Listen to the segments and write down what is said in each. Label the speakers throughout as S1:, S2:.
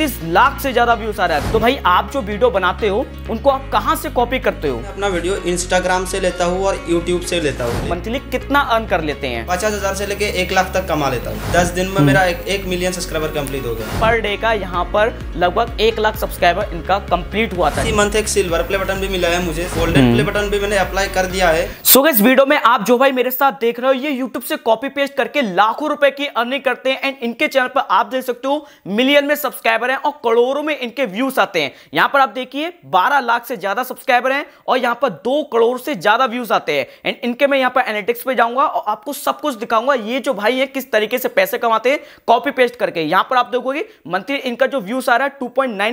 S1: तैतीस लाख से ज्यादा व्यूज आ रहा है तो भाई आप जो वीडियो बनाते हो उनको आप कहाँ से कॉपी करते हो अपना वीडियो इंस्टाग्राम से लेता हूँ और यूट्यूब से लेता हूँ मंथली कितना अर्न कर लेते हैं पचास
S2: हजार से लेके एक लाख तक कमा लेता हूँ दस दिन में हम्म। मेरा एक, एक मिलियन सब्सक्राइबर कम्प्लीट हो गया पर डे का यहाँ पर लगभग एक लाख सब्सक्राइबर इनका कम्प्लीट हुआ था मंथ एक सिल्वर प्ले बटन भी मिला है मुझे गोल्डन प्ले बटन
S1: भी मैंने अप्लाई कर दिया है सो इस वीडियो में आप जो भाई मेरे साथ देख रहे हो ये यूट्यूब से कॉपी पेस्ट करके लाखों रुपए की अर्निंग करते हैं एंड इनके चैनल पर आप देख सकते हो मिलियन में सब्सक्राइबर सब्सक्राइबर हैं और करोड़ों में इनके व्यूज आते हैं यहां पर आप देखिए 12 लाख से ज्यादा सब्सक्राइबर हैं और यहां पर दो करोड़ से ज्यादा व्यूज आते हैं एंड इनके मैं यहां पर एनालिटिक्स पे जाऊंगा और आपको सब कुछ दिखाऊंगा ये जो भाई है किस तरीके से पैसे कमाते हैं कॉपी पेस्ट करके यहां पर आप देखोगे मंथली इनका जो व्यूज आ रहा है टू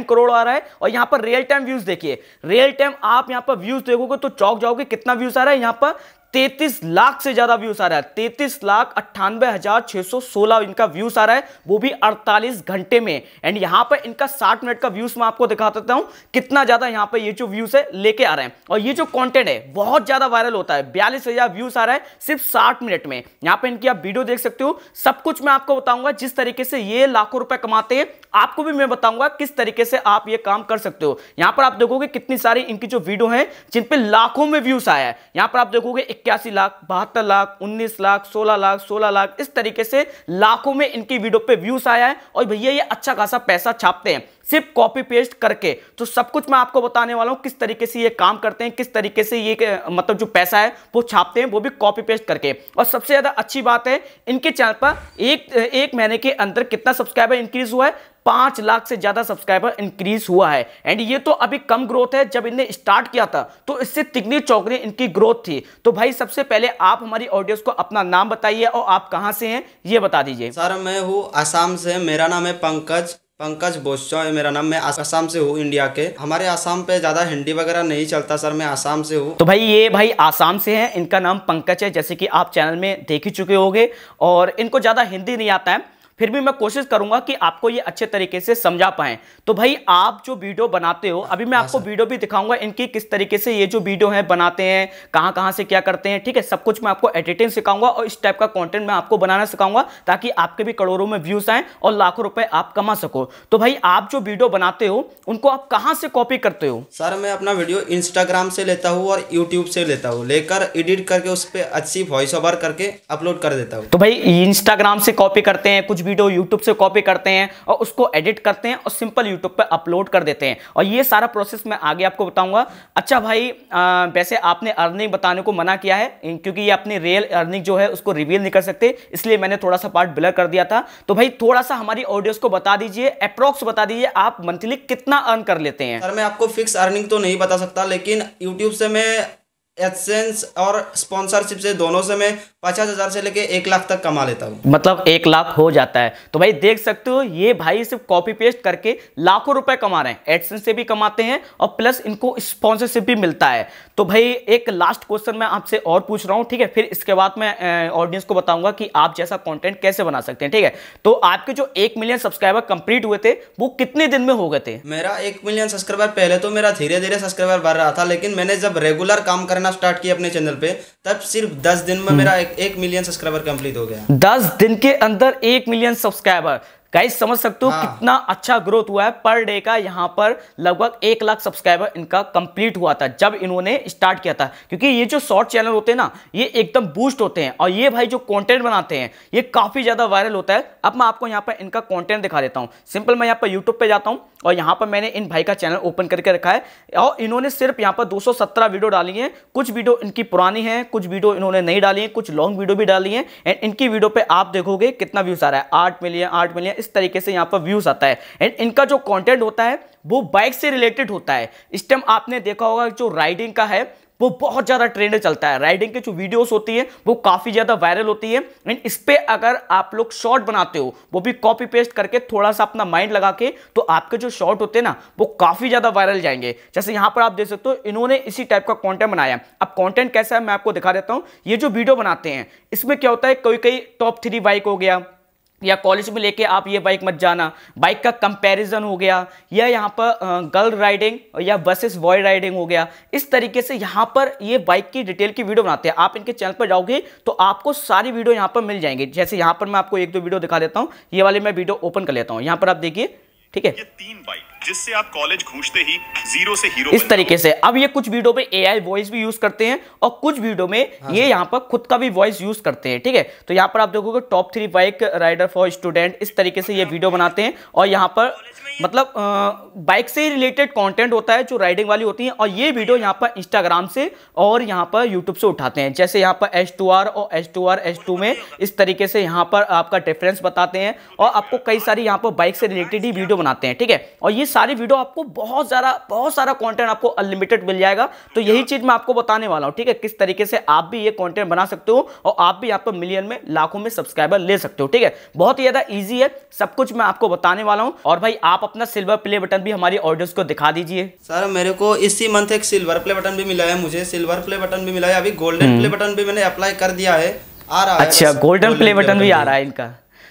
S1: करोड़ आ रहा है और यहां पर रियल टाइम व्यूज देखिए रियल टाइम आप यहां पर व्यूज देखोगे तो चौक जाओगे कितना व्यूज आ रहा है यहां पर तैतीस लाख से ज्यादा व्यूज आ रहा है तैतीस लाख अट्ठानबे हजार छह सौ सोलह इनका व्यूज आ रहा है वो भी 48 घंटे में एंड यहां पर इनका 60 मिनट का व्यूज मैं आपको दिखा देता हूं कितना ज्यादा यहां पर ये जो व्यूज है लेके आ रहे हैं और ये जो कंटेंट है बहुत ज्यादा वायरल होता है बयालीस व्यूज आ रहा है सिर्फ साठ मिनट में यहां पर इनकी आप वीडियो देख सकते हो सब कुछ मैं आपको बताऊंगा जिस तरीके से ये लाखों रुपए कमाते हैं आपको भी मैं बताऊंगा किस तरीके से आप ये काम कर सकते हो यहां पर आप देखोगे कितनी सारी इनकी जो वीडियो है जिनपे लाखों में व्यूज आया है यहां पर आप देखोगे इक्यासी लाख बहत्तर लाख उन्नीस लाख सोलह लाख सोलह लाख इस तरीके से लाखों में इनकी वीडियो पे व्यूज आया है और भैया ये अच्छा खासा पैसा छापते हैं सिर्फ कॉपी पेस्ट करके तो सब कुछ मैं आपको बताने वाला हूँ किस तरीके से ये काम करते हैं किस तरीके से ये मतलब जो पैसा है वो छापते हैं वो भी कॉपी पेस्ट करके और सबसे ज़्यादा अच्छी बात है इनके चैनल पर एक एक महीने के अंदर कितना सब्सक्राइबर इंक्रीज हुआ है पांच लाख से ज्यादा सब्सक्राइबर इंक्रीज हुआ है एंड ये तो अभी कम ग्रोथ है जब इनने स्टार्ट किया था तो इससे तिगनी चौकनी इनकी ग्रोथ थी तो भाई सबसे पहले आप हमारी ऑडियंस को अपना नाम बताइए और आप कहाँ से हैं ये बता दीजिए सर मैं हूँ आसाम से मेरा नाम है पंकज पंकज
S2: बोस्चो है मेरा नाम मैं आसाम से हूँ इंडिया के हमारे आसाम पे ज़्यादा हिंदी वगैरह नहीं चलता सर मैं
S1: आसाम से हूँ तो भाई ये भाई आसाम से हैं इनका नाम पंकज है जैसे कि आप चैनल में देख ही चुके होंगे और इनको ज़्यादा हिंदी नहीं आता है फिर भी मैं कोशिश करूंगा कि आपको ये अच्छे तरीके से समझा पाए तो भाई आप जो वीडियो बनाते हो अभी मैं हाँ आपको वीडियो भी दिखाऊंगा इनकी किस तरीके से ये जो वीडियो है बनाते हैं कहाँ कहाँ से क्या करते हैं ठीक है सब कुछ मैं आपको एडिटिंग सिखाऊंगा और इस टाइप का कॉन्टेंट मैं आपको बनाना सिखाऊंगा ताकि आपके भी करोड़ों में व्यूज आए और लाखों रुपए आप कमा सको तो भाई आप जो वीडियो बनाते हो उनको आप कहाँ से कॉपी करते हो सर मैं अपना वीडियो इंस्टाग्राम
S2: से लेता हूँ और यूट्यूब से लेता हूँ लेकर एडिट करके उस पर अच्छी वॉइस ओवर करके अपलोड कर देता
S1: हूँ तो भाई इंस्टाग्राम से कॉपी करते हैं कुछ वीडियो यूट्यूब से कॉपी करते हैं और उसको एडिट करते हैं और सिंपल यूट्यूब पर अपलोड कर देते हैं और ये सारा प्रोसेस मैं आगे आपको बताऊंगा अच्छा भाई आ, वैसे आपने अर्निंग बताने को मना किया है क्योंकि ये अपनी रियल अर्निंग जो है उसको रिवील नहीं कर सकते इसलिए मैंने थोड़ा सा पार्ट ब्लर कर दिया था तो भाई थोड़ा सा हमारी ऑडियंस को बता दीजिए अप्रोक्स बता दीजिए आप मंथली कितना अर्न कर लेते हैं सर मैं आपको फिक्स अर्निंग तो नहीं बता सकता लेकिन यूट्यूब
S2: से मैं एक्सचेंज और स्पॉन्सरशिप से दोनों से मैं पचास हज़ार से लेके एक लाख
S1: तक कमा लेता हूँ मतलब एक लाख हो जाता है तो भाई देख सकते हो ये भाई सिर्फ कॉपी पेस्ट करके लाखों रुपए कमा रहे हैं एडसेंस से भी कमाते हैं और प्लस इनको स्पॉन्सरशिप भी मिलता है तो भाई एक लास्ट क्वेश्चन मैं आपसे और पूछ रहा हूँ ठीक है फिर इसके बाद मैं ऑडियंस को बताऊंगा कि आप जैसा कॉन्टेंट कैसे बना सकते हैं ठीक है तो आपके जो एक मिलियन सब्सक्राइबर कंप्लीट हुए थे वो कितने दिन में हो गए थे
S2: मेरा एक मिलियन सब्सक्राइबर पहले तो मेरा धीरे धीरे सब्सक्राइबर बढ़ रहा था लेकिन मैंने जब रेगुलर काम करना करना स्टार्ट किया अपने चैनल पे तब सिर्फ दस दिन में मेरा हम्म। एक, एक मिलियन सब्सक्राइबर कंप्लीट
S1: हो गया दस दिन के अंदर एक मिलियन सब्सक्राइबर गाइस समझ सकते हो हाँ। कितना अच्छा ग्रोथ हुआ है पर डे का यहाँ पर लगभग एक लाख सब्सक्राइबर इनका कंप्लीट हुआ था जब इन्होंने स्टार्ट किया था क्योंकि ये जो शॉर्ट चैनल होते हैं ना ये एकदम बूस्ट होते हैं और ये भाई जो कंटेंट बनाते हैं ये काफ़ी ज़्यादा वायरल होता है अब मैं आपको यहाँ पर इनका कॉन्टेंट दिखा देता हूँ सिंपल मैं यहाँ पर यूट्यूब पर जाता हूँ और यहाँ पर मैंने इन भाई का चैनल ओपन करके रखा है और इन्होंने सिर्फ यहाँ पर दो वीडियो डाली है कुछ वीडियो इनकी पुरानी है कुछ वीडियो इन्होंने नहीं डाली है कुछ लॉन्ग वीडियो भी डाली है एंड इनकी वीडियो पर आप देखोगे कितना व्यूज आ रहा है आठ मिलियन आठ मिलियन इस तरीके से यहाँ पर व्यूज आता है एंड इनका जो कॉन्टेंट होता है वो बाइक से रिलेटेड होता है इस टाइम आपने देखा होगा जो राइडिंग का है वो बहुत ज़्यादा ट्रेंड चलता है राइडिंग के जो वीडियोस होती है वो काफ़ी ज़्यादा वायरल होती है एंड इस पर अगर आप लोग शॉर्ट बनाते हो वो भी कॉपी पेस्ट करके थोड़ा सा अपना माइंड लगा के तो आपके जो शॉर्ट होते हैं ना वो काफ़ी ज़्यादा वायरल जाएंगे जैसे यहाँ पर आप देख सकते हो इन्होंने इसी टाइप का कॉन्टेंट बनाया अब कॉन्टेंट कैसा है मैं आपको दिखा देता हूँ ये जो वीडियो बनाते हैं इसमें क्या होता है कोई कई टॉप थ्री बाइक हो गया या कॉलेज में लेके आप ये बाइक मत जाना बाइक का कंपैरिजन हो गया या यहाँ पर गर्ल राइडिंग या वर्सेस बॉय राइडिंग हो गया इस तरीके से यहाँ पर ये बाइक की डिटेल की वीडियो बनाते हैं आप इनके चैनल पर जाओगे तो आपको सारी वीडियो यहाँ पर मिल जाएंगे जैसे यहाँ पर मैं आपको एक दो वीडियो दिखा देता हूँ ये वाले मैं वीडियो ओपन कर लेता हूँ यहाँ पर आप देखिए ठीक है तीन बाइक जिससे आप कॉलेज घूसते ही जीरो से हीरो इस तरीके से अब ये कुछ वीडियो में एआई वॉइस भी यूज करते हैं और कुछ वीडियो में हाँ ये यहाँ पर खुद का भी वॉइस यूज करते हैं ठीक है तो यहाँ पर आप देखोगे top three bike rider for student इस तरीके से ये वीडियो बनाते हैं और यहाँ पर मतलब बाइक से रिलेटेड कंटेंट होता है जो राइडिंग वाली होती है और ये वीडियो यहाँ पर इंस्टाग्राम से और यहाँ पर यूट्यूब से उठाते हैं जैसे यहाँ पर एस टू आर और S two R S two में इस तरीके से यहाँ पर आपका डिफरेंस बताते हैं और आपको कई सारी यहाँ पर बाइक से रिलेटेड ही वीडियो बनाते हैं ठीक है और ये सारी वीडियो आपको बहुत सारा बहुत सारा कॉन्टेंट आपको अनलिमिटेड मिल जाएगा तो यही चीज़ मैं आपको बताने वाला हूँ ठीक है किस तरीके से आप भी ये कॉन्टेंट बना सकते हो और आप भी यहाँ पर मिलियन में लाखों में सब्सक्राइबर ले सकते हो ठीक है बहुत ही ज़्यादा ईजी है सब कुछ मैं आपको बताने वाला हूँ और भाई आप अपना सिल्वर प्ले बटन भी हमारी ऑर्डर्स को दिखा दीजिए सर मेरे को इसी मंथ एक सिल्वर प्ले बटन भी मिला
S2: है मुझे सिल्वर प्ले बटन भी मिला है अभी गोल्डन प्ले बटन भी मैंने अप्लाई कर दिया है आ रहा है अच्छा गोल्डन प्ले बटन भी आ रहा है
S1: इनका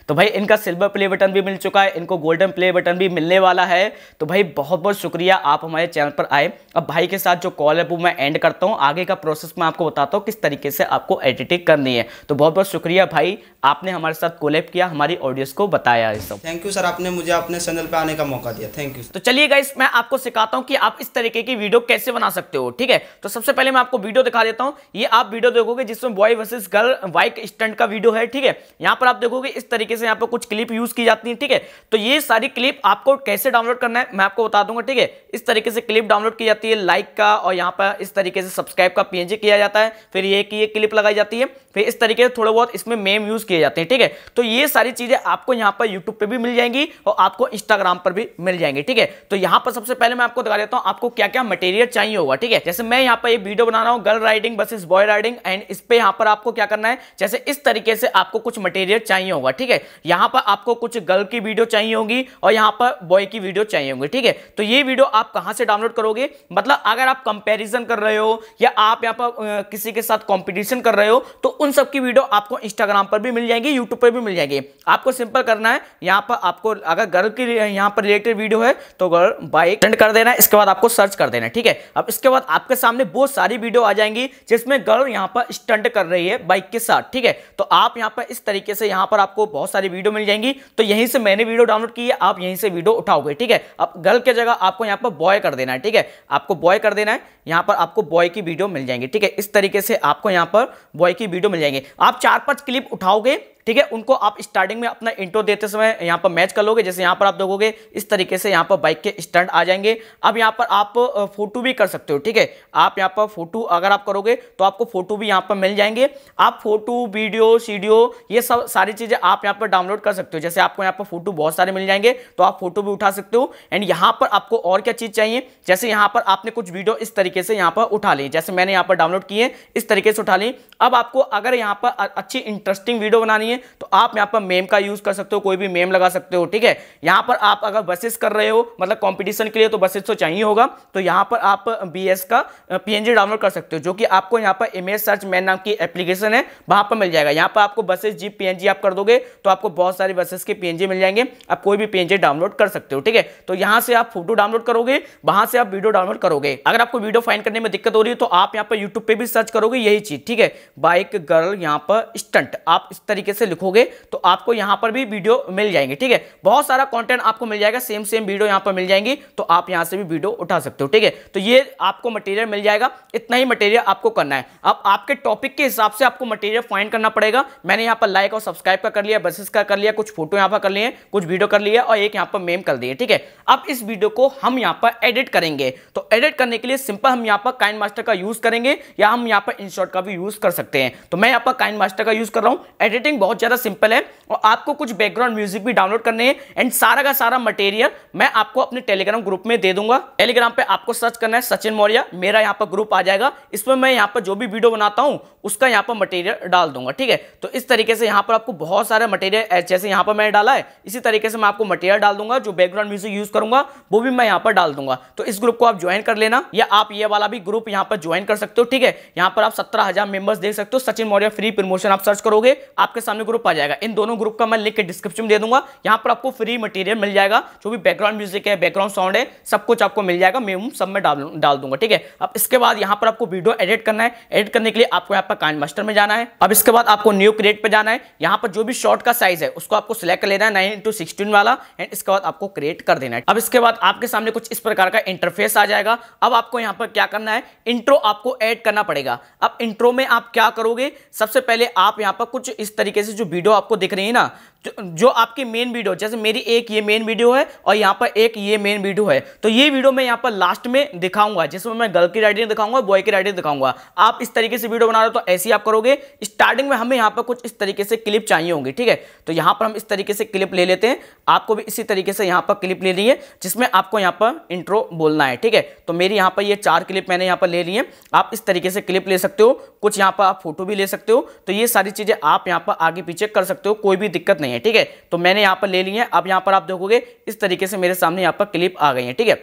S1: तो भाई इनका सिल्वर प्ले बटन भी मिल चुका है इनको गोल्डन प्ले बटन भी मिलने वाला है तो भाई बहुत बहुत शुक्रिया आप हमारे चैनल पर आए अब भाई के साथ जो कॉल है वो मैं एंड करता हूँ आगे का प्रोसेस मैं आपको बताता हूँ किस तरीके से आपको एडिटिंग करनी है तो बहुत बहुत शुक्रिया भाई आपने हमारे साथ कोलेब किया हमारी ऑडियंस को बताया ये सब थैंक यू सर आपने मुझे अपने चैनल पर आने का मौका दिया थैंक यू तो चलिए गाइस मैं आपको सिखाता हूँ कि आप इस तरीके की वीडियो कैसे बना सकते हो ठीक है तो सबसे पहले मैं आपको वीडियो दिखा देता हूँ ये आप वीडियो देखोगे जिसमें boy versus girl bike stunt का वीडियो है ठीक है यहाँ पर आप देखोगे इस तरीके तरीके से यहाँ पर कुछ क्लिप यूज की जाती है ठीक है तो ये सारी क्लिप आपको कैसे डाउनलोड करना है मैं आपको बता दूंगा ठीक है इस तरीके से क्लिप डाउनलोड की जाती है लाइक का और यहाँ पर इस तरीके से सब्सक्राइब का पीएनजी किया जाता है फिर ये कि ये क्लिप लगाई जाती है फिर इस तरीके से थोड़े बहुत इसमें मेम यूज किए जाते हैं ठीक है तो ये सारी चीजें आपको यहाँ पर यूट्यूब पे भी मिल जाएंगी और आपको इंस्टाग्राम पर भी मिल जाएंगी ठीक है तो यहाँ पर सबसे पहले मैं आपको दिखा देता हूँ आपको क्या क्या मटेरियल चाहिए होगा ठीक है जैसे मैं यहाँ पर वीडियो बना रहा हूँ गर्ल राइडिंग बस बॉय राइडिंग एंड इस पर यहाँ पर आपको क्या करना है जैसे इस तरीके से आपको कुछ मटेरियल चाहिए होगा ठीक है यहाँ पर आपको कुछ गर्ल की वीडियो चाहिए होगी और यहाँ पर बॉय की वीडियो चाहिए होंगी ठीक है तो ये वीडियो आप कहाँ से डाउनलोड करोगे मतलब अगर आप कंपेरिजन कर रहे हो या आप यहाँ पर किसी के साथ कॉम्पिटिशन कर रहे हो तो उन सब की वीडियो आपको इंस्टाग्राम पर भी मिल जाएंगी यूट्यूब पर भी मिल जाएंगी आपको सिंपल करना है यहाँ पर आपको अगर गर्ल की यहाँ पर रिलेटेड वीडियो है तो गर्ल बाइक सेंड कर देना है इसके बाद आपको सर्च कर देना है ठीक है अब इसके बाद आपके सामने बहुत सारी वीडियो आ जाएंगी जिसमें गर्ल यहाँ पर स्टंट कर रही है बाइक के साथ ठीक है तो आप यहाँ पर इस तरीके से यहाँ पर आपको बहुत सारी वीडियो मिल जाएंगी तो यहीं से मैंने वीडियो डाउनलोड की है आप यहीं से वीडियो उठाओगे ठीक है अब गर्ल के जगह आपको यहाँ पर बॉय कर देना है ठीक है आपको बॉय कर देना है यहाँ पर आपको बॉय की वीडियो मिल जाएंगी ठीक है इस तरीके से आपको यहाँ पर बॉय की वीडियो मिल जाएंगे आप चार पांच क्लिप उठाओगे ठीक है उनको आप स्टार्टिंग में अपना इंट्रो देते समय यहाँ पर मैच कर लोगे जैसे यहाँ पर आप देखोगे इस तरीके से यहाँ पर बाइक के स्टंट आ जाएंगे अब यहाँ पर आप फोटो भी कर सकते हो ठीक है आप यहाँ पर फोटो अगर आप करोगे तो आपको फोटो भी यहाँ पर मिल जाएंगे आप फोटो वीडियो सीडियो ये सब सारी चीज़ें आप यहाँ पर डाउनलोड कर सकते हो जैसे आपको यहाँ पर फोटो बहुत सारे मिल जाएंगे तो आप फोटो भी उठा सकते हो एंड यहाँ पर आपको और क्या चीज़ चाहिए जैसे यहाँ पर आपने कुछ वीडियो इस तरीके से यहाँ पर उठा ली जैसे मैंने यहाँ पर डाउनलोड किए इस तरीके से उठा ली अब आपको अगर यहाँ पर अच्छी इंटरेस्टिंग वीडियो बनानी है तो आप यहाँ पर मेम का यूज़ कर सकते हो कोई भी मेम लगा सकते हो ठीक है यहाँ पर आप अगर बसेस कर रहे हो मतलब कॉम्पिटिशन के लिए तो बसेस तो चाहिए होगा तो यहाँ पर आप बी का पी डाउनलोड कर सकते हो जो कि आपको यहाँ पर इमेज सर्च मैन नाम की एप्लीकेशन है वहाँ पर मिल जाएगा यहाँ पर आपको बसेस जी पी आप कर दोगे तो आपको बहुत सारे बसेस के पी मिल जाएंगे आप कोई भी पी डाउनलोड कर सकते हो ठीक है तो यहाँ से आप फोटो डाउनलोड करोगे वहाँ से आप वीडियो डाउनलोड करोगे अगर आपको वीडियो फाइन करने में दिक्कत हो रही है तो आप यहाँ पर यूट्यूब पर भी सर्च करोगे यही चीज़ ठीक है बाइक गर्ल यहाँ पर स्टंट आप इस तरीके से लिखोगे तो आपको यहाँ पर भी वीडियो मिल जाएंगे ठीक है बहुत सारा कॉन्टेंट आपको मिल जाएगा सेम सेम वीडियो यहाँ पर मिल जाएंगी तो आप यहाँ से भी वीडियो उठा सकते हो ठीक है तो ये आपको मटेरियल मिल जाएगा इतना ही मटेरियल आपको करना है अब आपके टॉपिक के हिसाब से आपको मटेरियल फाइंड करना पड़ेगा मैंने यहाँ पर लाइक और सब्सक्राइब का कर लिया बसेस का कर लिया कुछ फोटो यहाँ पर कर लिए कुछ वीडियो कर लिया और एक यहाँ पर मेम कर दिए ठीक है अब इस वीडियो को हम यहाँ पर एडिट करेंगे तो एडिट करने के लिए सिंपल हम यहाँ पर काइन मास्टर का यूज करेंगे या हम यहाँ पर इंशॉर्ट का भी यूज कर सकते सकते हैं तो मैं यहाँ पर काइन मास्टर का यूज़ कर रहा हूँ एडिटिंग बहुत ज़्यादा सिंपल है और आपको कुछ बैकग्राउंड म्यूजिक भी डाउनलोड करने हैं एंड सारा का सारा मटेरियल मैं आपको अपने टेलीग्राम ग्रुप में दे दूंगा टेलीग्राम पर आपको सर्च करना है सचिन मौर्य मेरा यहाँ पर ग्रुप आ जाएगा इसमें मैं यहाँ पर जो भी वीडियो बनाता हूँ उसका यहाँ पर मटेरियल डाल दूंगा ठीक है तो इस तरीके से यहाँ पर आपको बहुत सारा मटेरियल जैसे यहाँ पर मैंने डाला है इसी तरीके से मैं आपको मटेरियल डाल दूंगा जो बैकग्राउंड म्यूजिक यूज करूंगा वो भी मैं यहाँ पर डाल दूंगा तो इस ग्रुप को आप ज्वाइन कर लेना या आप ये वाला भी ग्रुप यहाँ पर ज्वाइन कर सकते हो ठीक है यहाँ पर आप सत्रह हजार मेंबर्स देख सकते हो सचिन मौर्य फ्री प्रमोशन आप सर्च करोगे आपके सामने ग्रुप आ जाएगा इन दोनों ग्रुप का मैं लिंक डिस्क्रिप्शन में दे दूंगा यहाँ पर आपको फ्री मटेरियल मिल जाएगा जो भी बैकग्राउंड म्यूजिक है बैकग्राउंड साउंड है सब कुछ आपको मिल जाएगा मैं सब में डाल डाल दूंगा ठीक है अब इसके बाद यहाँ पर आपको वीडियो एडिट करना है एडिट करने के लिए आपको यहाँ पर काइन मास्टर में जाना है अब इसके बाद आपको न्यू क्रिएट पर जाना है यहाँ पर जो भी शॉर्ट का साइज है उसको आपको सिलेक्ट कर लेना है नाइन इंटू सिक्सटीन वाला एंड इसके बाद आपको क्रिएट कर देना है अब इसके बाद आपके सामने कुछ इस प्रकार का इंटरफेस आ जाएगा अब आपको यहाँ पर क्या करना है इंट्रो आपको एड करना पड़ेगा अब इंट्रो में आप क्या क्या करोगे सबसे पहले आप यहाँ पर कुछ इस तरीके से जो वीडियो आपको दिख रही है ना जो आपकी मेन वीडियो जैसे मेरी एक ये मेन वीडियो है और यहाँ पर एक ये मेन वीडियो है तो ये वीडियो मैं यहाँ पर लास्ट में दिखाऊंगा जिसमें मैं गर्ल की राइटिंग दिखाऊंगा बॉय की राइटिंग दिखाऊंगा आप इस तरीके से वीडियो बना रहे हो तो ऐसी आप करोगे स्टार्टिंग में हमें यहाँ पर कुछ इस तरीके से क्लिप चाहिए होंगी ठीक है तो यहाँ पर हम इस तरीके से क्लिप ले लेते हैं आपको भी इसी तरीके से यहाँ पर क्लिप ले ली है जिसमें आपको यहाँ पर इंट्रो बोलना है ठीक है तो मेरी यहाँ पर ये चार क्लिप मैंने यहाँ पर ले ली है आप इस तरीके से क्लिप ले सकते हो कुछ यहाँ पर आप फोटो भी ले सकते हो तो ये सारी चीज़ें आप यहाँ पर आगे पीछे कर सकते हो कोई भी दिक्कत नहीं है हैं ठीक है तो मैंने यहाँ पर ले ली है अब यहाँ पर आप देखोगे इस तरीके से मेरे सामने यहाँ पर क्लिप आ गई है ठीक है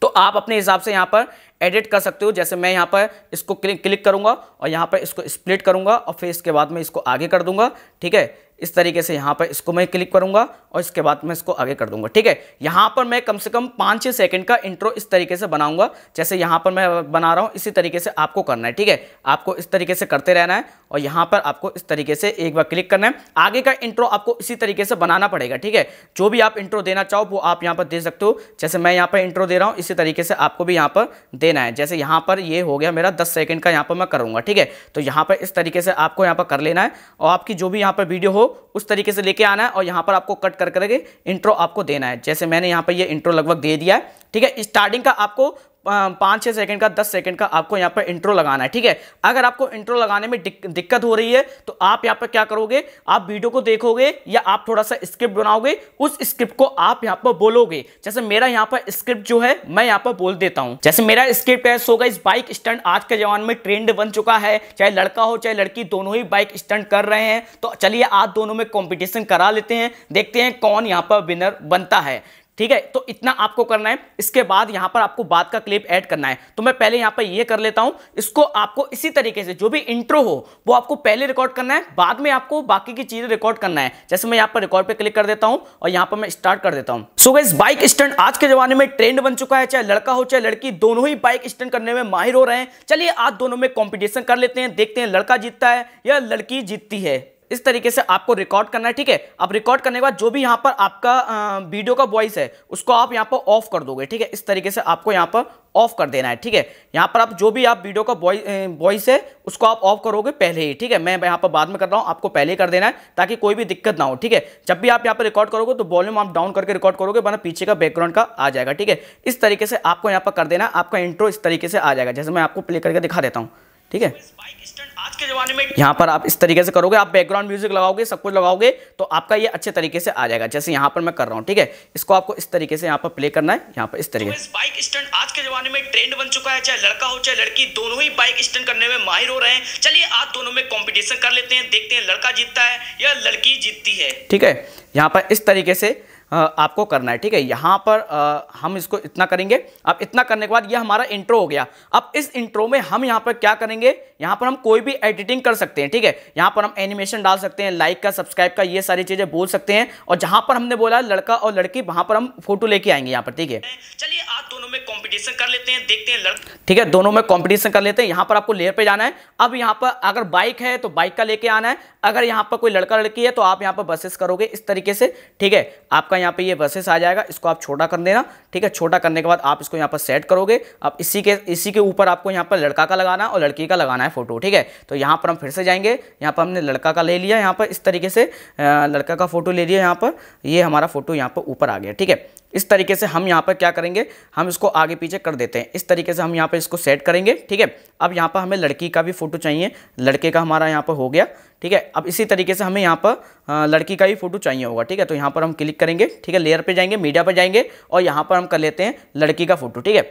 S1: तो आप अपने हिसाब से यहाँ पर एडिट कर सकते हो जैसे मैं यहाँ पर इसको क्लिक क्लिक करूँगा और यहाँ पर इसको स्प्लिट करूँगा और फिर इसके बाद मैं इसको आगे कर दूँगा ठीक है इस तरीके से यहाँ पर इसको मैं क्लिक करूँगा और इसके बाद मैं इसको आगे कर दूँगा ठीक है यहाँ पर मैं कम से कम पाँच छः सेकेंड का इंट्रो इस तरीके से बनाऊँगा जैसे यहाँ पर मैं बना रहा हूँ इसी तरीके से आपको करना है ठीक है आपको इस तरीके से करते रहना है और यहां पर आपको इस तरीके से एक बार क्लिक करना है आगे का इंट्रो आपको इसी तरीके से बनाना पड़ेगा ठीक है जो भी आप इंट्रो देना चाहो वो आप यहाँ पर दे सकते हो जैसे मैं यहाँ पर इंट्रो दे रहा हूँ इसी तरीके से आपको भी यहाँ पर देना है जैसे यहां पर ये हो गया मेरा दस सेकेंड का यहां पर मैं करूँगा ठीक है तो यहां पर इस तरीके से आपको यहां पर कर लेना है और आपकी जो भी यहाँ पर वीडियो हो उस तरीके से लेके आना है और यहां पर आपको कट कर करके इंट्रो आपको देना है जैसे मैंने यहां पर यह इंट्रो लगभग दे दिया है ठीक है स्टार्टिंग का आपको पाँच छः सेकंड का दस सेकंड का आपको यहाँ पर इंट्रो लगाना है ठीक है अगर आपको इंट्रो लगाने में दिक्कत हो रही है तो आप यहाँ पर क्या करोगे आप वीडियो को देखोगे या आप थोड़ा सा स्क्रिप्ट बनाओगे उस स्क्रिप्ट को आप यहाँ पर बोलोगे जैसे मेरा यहाँ पर स्क्रिप्ट जो है मैं यहाँ पर बोल देता हूँ जैसे मेरा स्क्रिप्ट है सो गई बाइक स्टंट आज के जमाने में ट्रेंड बन चुका है चाहे लड़का हो चाहे लड़की दोनों ही बाइक स्टंट कर रहे हैं तो चलिए आज दोनों में कॉम्पिटिशन करा लेते हैं देखते हैं कौन यहाँ पर विनर बनता है ठीक है तो इतना आपको करना है इसके बाद यहां पर आपको बात का क्लिप ऐड करना है तो मैं पहले यहां पर ये कर लेता हूं इसको आपको इसी तरीके से जो भी इंट्रो हो वो आपको पहले रिकॉर्ड करना है बाद में आपको बाकी की चीजें रिकॉर्ड करना है जैसे मैं यहां पर रिकॉर्ड पे क्लिक कर देता हूं और यहां पर मैं स्टार्ट कर देता हूं सो गई बाइक स्टैंड आज के जमाने में ट्रेंड बन चुका है चाहे लड़का हो चाहे लड़की दोनों ही बाइक स्टैंड करने में माहिर हो रहे हैं चलिए आज दोनों में कॉम्पिटिशन कर लेते हैं देखते हैं लड़का जीतता है या लड़की जीतती है इस तरीके से आपको रिकॉर्ड करना है ठीक है अब रिकॉर्ड करने के बाद जो भी यहाँ पर आपका वीडियो का वॉइस है उसको आप यहाँ पर ऑफ कर दोगे ठीक है इस तरीके से आपको यहाँ पर ऑफ कर देना है ठीक है यहाँ पर आप जो भी आप वीडियो का वॉइस है उसको आप ऑफ करोगे पहले ही ठीक है मैं यहाँ पर बाद में कर रहा हूँ आपको पहले ही कर देना है ताकि कोई भी दिक्कत ना हो ठीक है जब भी आप यहाँ पर रिकॉर्ड करोगे तो वॉल्यूम आप डाउन करके रिकॉर्ड करोगे वरना पीछे का बैकग्राउंड का आ जाएगा ठीक है इस तरीके से आपको यहाँ पर कर देना आपका इंट्रो इस तरीके से आ जाएगा जैसे मैं आपको प्ले करके दिखा देता हूँ ठीक है के ज़माने में यहाँ पर आप इस तरीके से करोगे आप बैकग्राउंड म्यूजिक लगाओगे सब कुछ लगाओगे तो आपका ये अच्छे तरीके से आ जाएगा जैसे यहाँ पर मैं कर रहा हूँ ठीक है इसको आपको इस तरीके से यहाँ पर प्ले करना है यहाँ पर इस तरीके तो से बाइक स्टैंड आज के जमाने में ट्रेंड बन चुका है चाहे लड़का हो चाहे लड़की दोनों ही बाइक स्टैंड करने में माहिर हो रहे हैं चलिए आज दोनों में कॉम्पिटिशन कर लेते हैं देखते हैं लड़का जीतता है या लड़की जीतती है ठीक है यहाँ पर इस तरीके से आपको करना है ठीक है यहाँ पर आ, हम इसको इतना करेंगे अब इतना करने के बाद ये हमारा इंट्रो हो गया अब इस इंट्रो में हम यहाँ पर क्या करेंगे यहाँ पर हम कोई भी एडिटिंग कर सकते हैं ठीक है यहाँ पर हम एनिमेशन डाल सकते हैं लाइक का सब्सक्राइब का ये सारी चीज़ें बोल सकते हैं और जहाँ पर हमने बोला लड़का और लड़की वहाँ पर हम फोटो लेके आएंगे यहाँ पर ठीक है चलिए आप दोनों में कॉम्पिटिशन कर लेते हैं देखते हैं ठीक है दोनों में कॉम्पिटिशन कर लेते हैं यहाँ पर आपको लेयर पर जाना है अब यहाँ पर अगर बाइक है तो बाइक का लेके आना है अगर यहाँ पर कोई लड़का लड़की है तो आप यहाँ पर बसेस करोगे इस तरीके से ठीक है आपका आपका यहाँ पे ये वर्सेस आ जाएगा इसको आप छोटा कर देना ठीक है छोटा करने के बाद आप इसको यहाँ पर सेट करोगे आप इसी के इसी के ऊपर आपको यहाँ पर लड़का का लगाना और लड़की का लगाना है फोटो ठीक है तो यहाँ पर हम फिर से जाएंगे यहाँ पर हमने लड़का का ले लिया यहाँ पर इस तरीके से लड़का का फोटो ले लिया यहाँ पर ये हमारा फोटो यहाँ पर ऊपर आ गया ठीक है इस तरीके से हम यहाँ पर क्या करेंगे हम इसको आगे पीछे कर देते हैं इस तरीके से हम यहाँ पर इसको सेट करेंगे ठीक है अब यहाँ पर हमें लड़की का भी फ़ोटो चाहिए लड़के का हमारा यहाँ पर हो गया ठीक है अब इसी तरीके से हमें यहाँ पर लड़की का भी फ़ोटो चाहिए होगा ठीक है तो यहाँ पर हम क्लिक करेंगे ठीक है लेयर पर जाएंगे मीडिया पर जाएंगे और यहाँ पर हम कर लेते हैं लड़की का फ़ोटो ठीक है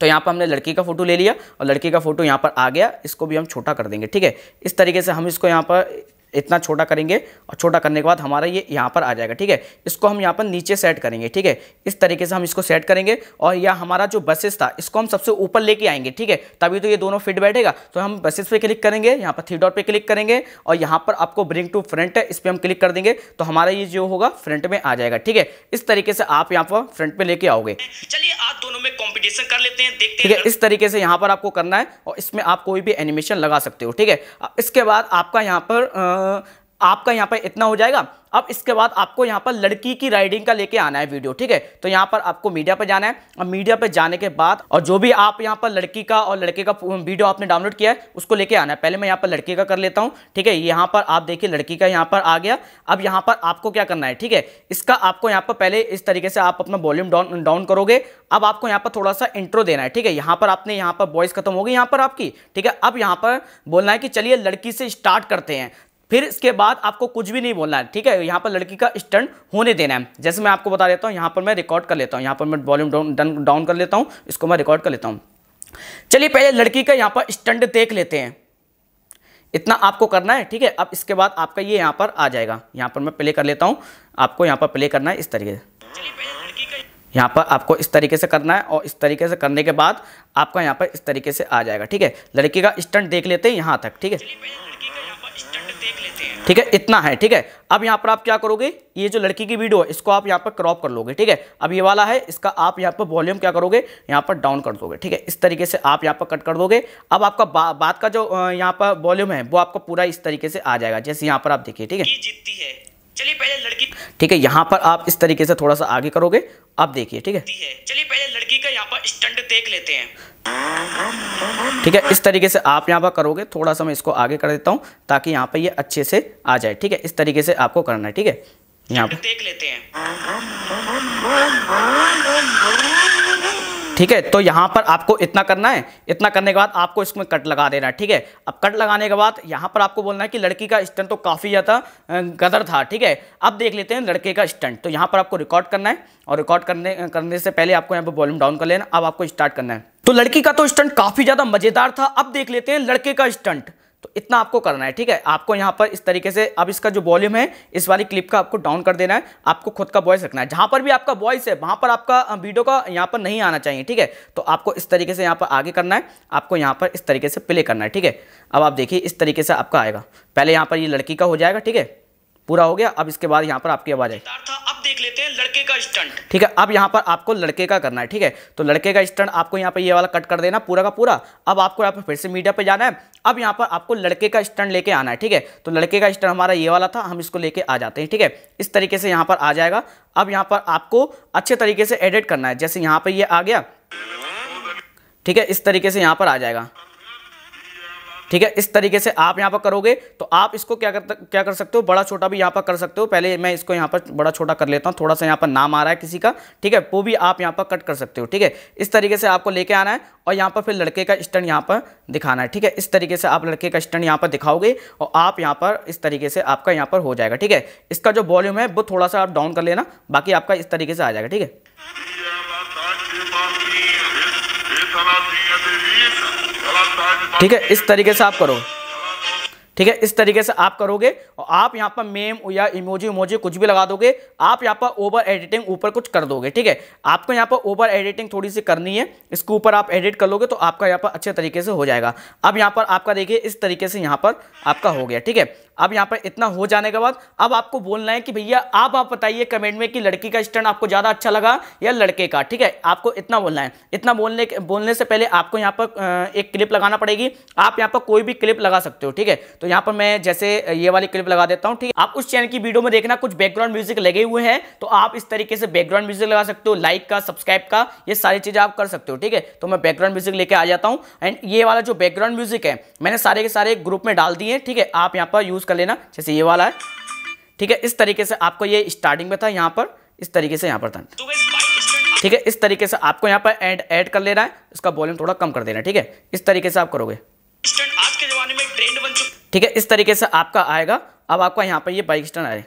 S1: तो यहाँ पर हमने लड़की का फोटो ले लिया और लड़की का फोटो यहाँ पर आ गया इसको भी हम छोटा कर देंगे ठीक है इस तरीके से हम इसको यहाँ पर इतना छोटा करेंगे और छोटा करने के बाद हमारा ये यहाँ पर आ जाएगा ठीक है इसको हम यहाँ पर नीचे सेट करेंगे ठीक है इस तरीके से हम इसको सेट करेंगे और यह हमारा जो बसेस था इसको हम सबसे ऊपर लेके आएंगे ठीक है तभी तो ये दोनों फिट बैठेगा तो हम बसेस पे क्लिक करेंगे यहाँ पर थ्री डॉट पर क्लिक करेंगे और यहाँ पर आपको ब्रिंग टू फ्रंट है इस पर हम क्लिक कर देंगे तो हमारा ये जो होगा फ्रंट में आ जाएगा ठीक है इस तरीके से आप यहाँ पर फ्रंट में लेके आओगे चलिए आप दोनों में कॉम्पिटिशन कर लेते हैं ठीक है इस तरीके से यहाँ पर आपको करना है और इसमें आप कोई भी एनिमेशन लगा सकते हो ठीक है इसके बाद आपका यहाँ पर आपका यहाँ पर इतना हो जाएगा अब इसके बाद आपको यहाँ पर लड़की की राइडिंग का लेके आना है वीडियो ठीक है तो यहाँ पर आपको मीडिया पर जाना है और मीडिया पर जाने के बाद और जो भी आप यहाँ पर लड़की का और लड़के का वीडियो आपने डाउनलोड किया है उसको लेके आना है पहले मैं यहाँ पर लड़के का कर लेता हूँ ठीक है यहाँ पर आप देखिए लड़की का यहाँ पर आ गया अब यहाँ पर आपको क्या करना है ठीक है इसका आपको यहाँ पर पहले इस तरीके से आप अपना वॉल्यूम डाउन डाउन करोगे अब आपको यहाँ पर थोड़ा सा इंट्रो देना है ठीक है यहाँ पर आपने यहाँ पर वॉइस खत्म होगी यहाँ पर आपकी ठीक है अब यहाँ पर बोलना है कि चलिए लड़की से स्टार्ट करते हैं फिर इसके बाद आपको कुछ भी नहीं बोलना है ठीक है यहाँ पर लड़की का स्टंट होने देना है जैसे मैं आपको बता देता हूँ यहाँ पर मैं रिकॉर्ड कर लेता हूँ यहाँ पर मैं वॉल्यूम डाउन डाउन कर लेता हूँ इसको मैं रिकॉर्ड कर लेता हूँ चलिए पहले लड़की का यहाँ पर स्टंट देख लेते हैं इतना आपको करना है ठीक है अब इसके बाद आपका ये यहाँ पर आ जाएगा यहाँ पर मैं प्ले कर लेता हूँ आपको यहाँ पर प्ले करना है इस तरीके से यहाँ पर आपको इस तरीके से करना है और इस तरीके से करने के बाद आपका यहाँ पर इस तरीके से आ जाएगा ठीक है लड़की का स्टंट देख लेते हैं यहाँ तक ठीक है ठीक है इतना है ठीक है अब यहाँ पर आप क्या करोगे ये जो लड़की की वीडियो है इसको आप यहाँ पर क्रॉप कर लोगे ठीक है अब ये वाला है इसका आप यहाँ पर वॉल्यूम क्या करोगे यहाँ पर डाउन कर दोगे ठीक है इस तरीके से आप यहाँ पर कट कर दोगे अब आपका बा, बात का जो यहाँ पर वॉल्यूम है वो आपका पूरा इस तरीके से आ जाएगा जैसे यहाँ पर आप देखिए ठीक है है चलिए पहले लड़की ठीक है यहाँ पर आप इस तरीके से थोड़ा सा आगे करोगे आप देखिए ठीक है चलिए पहले लड़की का यहाँ पर स्टंट देख लेते हैं ठीक है इस तरीके से आप यहाँ पर करोगे थोड़ा सा मैं इसको आगे कर देता हूँ ताकि यहाँ पर ये अच्छे से आ जाए ठीक है इस तरीके से आपको करना है ठीक है यहाँ पर देख लेते हैं ठीक है तो यहाँ पर आपको इतना करना है इतना करने के बाद आपको इसमें कट लगा देना है ठीक है अब कट लगाने के बाद यहाँ पर आपको बोलना है कि लड़की का स्टंट तो काफ़ी ज़्यादा गदर था ठीक है अब देख लेते हैं लड़के का स्टंट तो यहाँ पर आपको रिकॉर्ड करना है और रिकॉर्ड करने करने से पहले आपको यहाँ पर वॉल्यूम डाउन कर लेना अब आपको स्टार्ट करना है तो लड़की का तो स्टंट काफ़ी ज़्यादा मज़ेदार था अब देख लेते हैं लड़के का स्टंट तो इतना आपको करना है ठीक है आपको यहाँ पर इस तरीके से अब इसका जो वॉल्यूम है इस वाली क्लिप का आपको डाउन कर देना है आपको खुद का वॉइस रखना है जहाँ पर भी आपका वॉइस है वहाँ पर आपका वीडियो का यहाँ पर नहीं आना चाहिए ठीक है तो आपको इस तरीके से यहाँ पर आगे करना है आपको यहाँ पर इस तरीके से प्ले करना है ठीक है अब आप देखिए इस तरीके से आपका आएगा पहले यहाँ पर ये लड़की का हो जाएगा ठीक है पूरा हो गया अब इसके बाद यहाँ पर आपकी आवाज़ आई अब देख लेते हैं लड़के का स्टंट ठीक है अब यहाँ पर आपको लड़के का करना है ठीक है तो लड़के का स्टंट आपको यहाँ पर ये वाला कट कर देना पूरा का पूरा अब आपको यहाँ पर फिर से मीडिया पर जाना है अब यहाँ पर आपको लड़के का स्टंट लेके आना है ठीक है तो लड़के का स्टंट हमारा ये वाला था हम इसको लेके आ जाते हैं ठीक है इस तरीके से यहाँ पर आ जाएगा अब यहाँ पर आपको अच्छे तरीके से एडिट करना है जैसे यहाँ पर ये आ गया ठीक है इस तरीके से यहाँ पर आ जाएगा ठीक है इस तरीके से आप यहाँ पर करोगे तो आप इसको क्या कर क्या कर सकते हो बड़ा छोटा भी यहाँ पर कर सकते हो पहले मैं इसको यहाँ पर बड़ा छोटा कर लेता हूँ थोड़ा सा यहाँ पर नाम आ रहा है किसी का ठीक है वो भी आप यहाँ पर कट कर सकते हो ठीक है इस तरीके से आपको लेके आना है और यहाँ पर फिर लड़के का स्टैंड यहाँ पर दिखाना है ठीक है इस तरीके से आप लड़के का स्टैंड यहाँ पर दिखाओगे और आप यहाँ पर इस तरीके से आपका यहाँ पर हो जाएगा ठीक है इसका जो वॉल्यूम है वो थोड़ा सा आप डाउन कर लेना बाकी आपका इस तरीके से आ जाएगा ठीक है ठीक है इस तरीके से आप करो ठीक है इस तरीके से आप करोगे और आप यहाँ पर मेम या इमोजी इमोजी कुछ भी लगा दोगे आप यहाँ पर ओवर एडिटिंग ऊपर कुछ कर दोगे ठीक है आपको यहाँ पर ओवर एडिटिंग थोड़ी सी करनी है इसके ऊपर आप एडिट कर लोगे तो आपका यहाँ पर अच्छे तरीके से हो जाएगा अब यहाँ पर आपका देखिए इस तरीके से यहाँ पर आपका हो गया ठीक है अब यहाँ पर इतना हो जाने के बाद अब आपको बोलना है कि भैया आप आप बताइए कमेंट में कि लड़की का स्टैंड आपको ज़्यादा अच्छा लगा या लड़के का ठीक है आपको इतना बोलना है इतना बोलने बोलने से पहले आपको यहाँ पर एक क्लिप लगाना पड़ेगी आप यहाँ पर कोई भी क्लिप लगा सकते हो ठीक है तो यहाँ पर मैं जैसे ये वाली क्लिप लगा देता हूँ ठीक है आप उस चैनल की वीडियो में देखना कुछ बैकग्राउंड म्यूजिक लगे हुए हैं तो आप इस तरीके से बैकग्राउंड म्यूजिक लगा सकते हो लाइक का सब्सक्राइब का ये सारी चीज़ें आप कर सकते हो ठीक है तो मैं बैकग्राउंड म्यूजिक लेके आ जाता हूँ एंड ये वाला जो बैकग्राउंड म्यूजिक है मैंने सारे के सारे ग्रुप में डाल दिए ठीक है आप यहाँ पर यूज़ कर लेना जैसे ये वाला है ठीक है इस तरीके से आपको ये स्टार्टिंग में था यहाँ पर इस तरीके से यहाँ पर था तो ठीक है इस तरीके से आपको यहाँ पर एड ऐड कर लेना है इसका वॉल्यूम थोड़ा कम कर देना ठीक है इस तरीके से आप करोगे ठीक है इस तरीके से आपका आएगा अब आपका यहाँ पर ये बाइक स्टैंड आए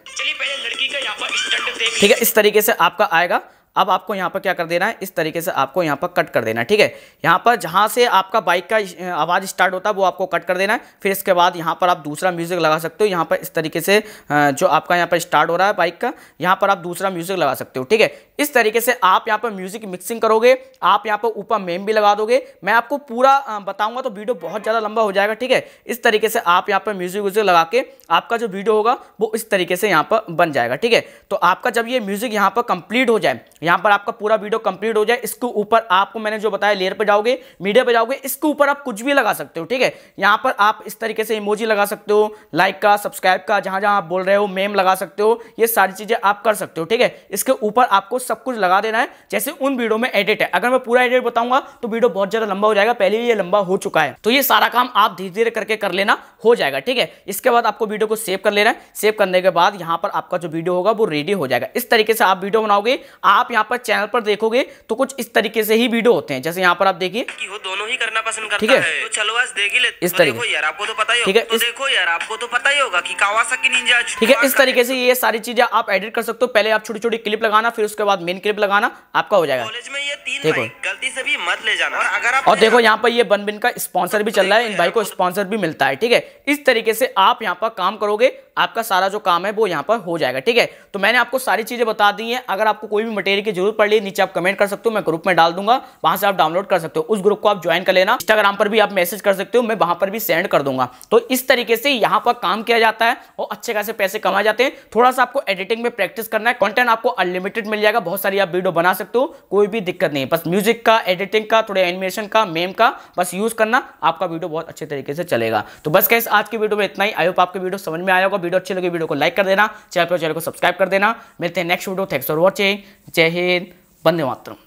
S1: ठीक है इस तरीके से आपका आएगा अब आपको यहाँ पर क्या कर देना है इस तरीके से आपको यहाँ पर कट कर देना है ठीक है यहाँ पर जहाँ से आपका बाइक का आवाज़ स्टार्ट होता है वो आपको कट कर देना है फिर इसके बाद यहाँ पर आप दूसरा म्यूज़िक लगा सकते हो यहाँ पर इस तरीके से जो आपका यहाँ पर स्टार्ट हो रहा है बाइक का यहाँ पर आप दूसरा म्यूज़िक लगा सकते हो ठीक है इस तरीके से आप यहाँ पर म्यूजिक मिक्सिंग करोगे आप यहाँ पर ऊपर मेम भी लगा दोगे मैं आपको पूरा बताऊंगा तो वीडियो बहुत ज़्यादा लंबा हो जाएगा ठीक है इस तरीके से आप यहाँ पर म्यूजिक व्यूजिक लगा के आपका जो वीडियो होगा वो इस तरीके से यहाँ पर बन जाएगा ठीक है तो आपका जब ये म्यूजिक यहाँ पर कंप्लीट हो जाए यहाँ पर आपका पूरा वीडियो कंप्लीट हो जाए इसके ऊपर आपको मैंने जो बताया लेयर पर जाओगे मीडिया पर जाओगे इसके ऊपर आप कुछ भी लगा सकते हो ठीक है यहाँ पर आप इस तरीके से इमोजी लगा सकते हो लाइक का सब्सक्राइब का जहाँ जहाँ आप बोल रहे हो मेम लगा सकते हो ये सारी चीज़ें आप कर सकते हो ठीक है इसके ऊपर आपको सब कुछ लगा देना है जैसे उन वीडियो में एडिट है अगर मैं पूरा एडिट बताऊंगा तो वीडियो बहुत ज्यादा लंबा हो जाएगा पहले ही ये लंबा हो चुका है तो ये सारा काम आप धीरे धीरे करके कर लेना हो जाएगा ठीक है इसके बाद आपको वीडियो को सेव कर लेना है सेव करने के बाद यहाँ पर आपका जो वीडियो होगा वो रेडी हो जाएगा इस तरीके से आप वीडियो बनाओगे आप यहाँ पर चैनल पर देखोगे तो कुछ इस तरीके से ही वीडियो होते हैं जैसे यहाँ पर आप देखिए दोनों ही करना पसंद करता है तो चलो आज देख ही लेते इस तरीके तो यार आपको तो पता ही ठीक है तो देखो यार आपको तो पता ही होगा कि कावासा की ठीक है इस तरीके से ये सारी चीजें आप एडिट कर सकते हो पहले आप छोटी छोटी क्लिप लगाना फिर उसके बाद बाद मेन क्लिप लगाना आपका हो जाएगा देखो गलती से भी मत ले जाना और अगर आप और देखो यहाँ पर ये बन बिन का स्पॉन्सर भी चल रहा है इन भाई को स्पॉन्सर भी मिलता है ठीक है इस तरीके से आप यहाँ पर काम करोगे आपका सारा जो काम है वो यहाँ पर हो जाएगा ठीक है तो मैंने आपको सारी चीज़ें बता दी है अगर आपको कोई भी मटेरियल की जरूरत पड़ी नीचे आप कमेंट कर सकते हो मैं ग्रुप में डाल दूंगा वहां से आप डाउनलोड कर सकते हो उस ग्रुप को आप ज्वाइन कर लेना इंस्टाग्राम पर भी आप मैसेज कर सकते हो मैं वहां पर भी सेंड कर दूंगा तो इस तरीके से यहाँ पर काम किया जाता है और अच्छे खासे पैसे कमाए जाते हैं थोड़ा सा आपको एडिटिंग में प्रैक्टिस करना है कॉन्टेंट आपको अनलिमिटेड मिल जाएगा बहुत सारी आप वीडियो बना सकते हो कोई भी दिक्कत नहीं बस म्यूजिक का एडिटिंग का थोड़े एनिमेशन का मेम का बस यूज करना आपका वीडियो बहुत अच्छे तरीके से चलेगा तो बस कैसे आज की वीडियो में इतना ही आई होप आपकी वीडियो समझ में आएगा वीडियो अच्छी लगी वीडियो को लाइक कर देना चैनल को सब्सक्राइब कर देना मिलते हैं next video thanks for watching जय हिंद बंदे मातरम